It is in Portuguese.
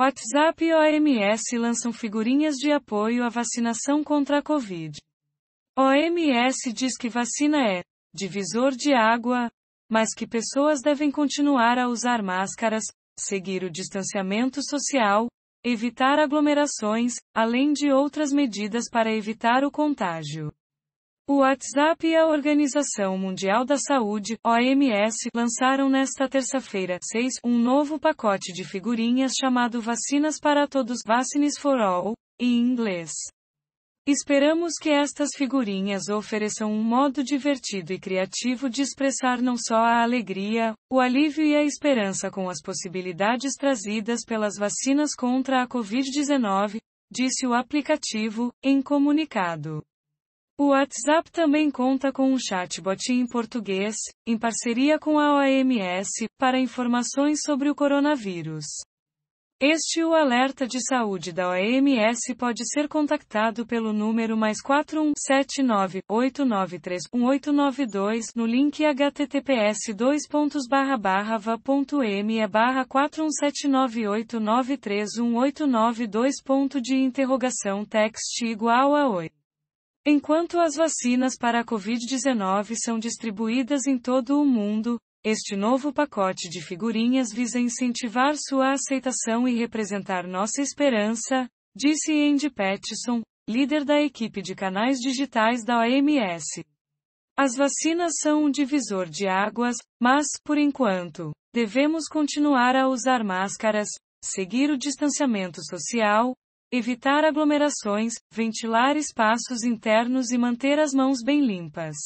WhatsApp e OMS lançam figurinhas de apoio à vacinação contra a Covid. OMS diz que vacina é divisor de água, mas que pessoas devem continuar a usar máscaras, seguir o distanciamento social, evitar aglomerações, além de outras medidas para evitar o contágio. O WhatsApp e a Organização Mundial da Saúde, OMS, lançaram nesta terça-feira, 6, um novo pacote de figurinhas chamado Vacinas para Todos, Vaccines for All, em inglês. Esperamos que estas figurinhas ofereçam um modo divertido e criativo de expressar não só a alegria, o alívio e a esperança com as possibilidades trazidas pelas vacinas contra a Covid-19, disse o aplicativo, em comunicado. O WhatsApp também conta com um chatbot em português, em parceria com a OMS, para informações sobre o coronavírus. Este o alerta de saúde da OMS pode ser contactado pelo número mais 41798931892 no link https 2 vame 41798931892 ponto de interrogação text igual a 8. Enquanto as vacinas para a Covid-19 são distribuídas em todo o mundo, este novo pacote de figurinhas visa incentivar sua aceitação e representar nossa esperança, disse Andy Patterson, líder da equipe de canais digitais da OMS. As vacinas são um divisor de águas, mas, por enquanto, devemos continuar a usar máscaras, seguir o distanciamento social, evitar aglomerações, ventilar espaços internos e manter as mãos bem limpas.